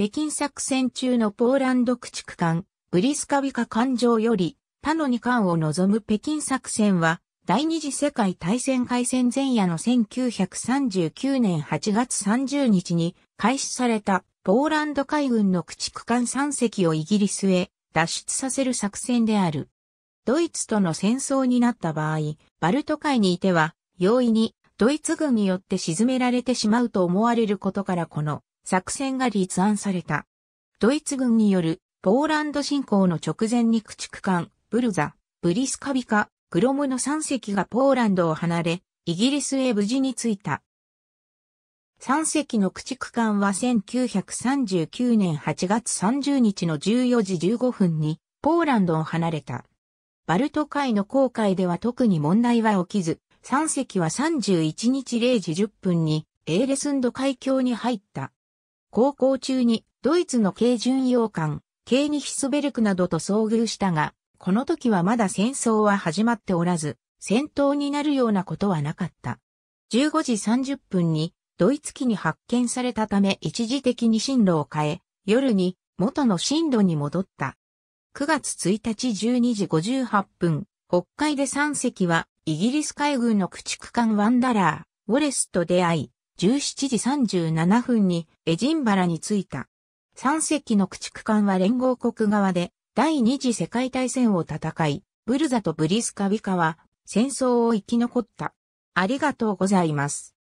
北京作戦中のポーランド駆逐艦、ブリスカビカ艦上より、他の2艦を望む北京作戦は、第二次世界大戦開戦前夜の1939年8月30日に開始されたポーランド海軍の駆逐艦3隻をイギリスへ脱出させる作戦である。ドイツとの戦争になった場合、バルト海にいては容易にドイツ軍によって沈められてしまうと思われることからこの作戦が立案された。ドイツ軍によるポーランド侵攻の直前に駆逐艦、ブルザ、ブリスカビカ、グロムの3隻がポーランドを離れ、イギリスへ無事に着いた。3隻の駆逐艦は1939年8月30日の14時15分にポーランドを離れた。バルト海の航海では特に問題は起きず、3隻は31日0時10分にエーレスンド海峡に入った。航行中にドイツの軽巡洋艦、軽ニヒスベルクなどと遭遇したが、この時はまだ戦争は始まっておらず、戦闘になるようなことはなかった。15時30分にドイツ機に発見されたため一時的に進路を変え、夜に元の進路に戻った。9月1日12時58分、北海で3隻はイギリス海軍の駆逐艦ワンダラー、ウォレスと出会い、17時37分にエジンバラに着いた。3隻の駆逐艦は連合国側で第二次世界大戦を戦い、ブルザとブリスカビカは戦争を生き残った。ありがとうございます。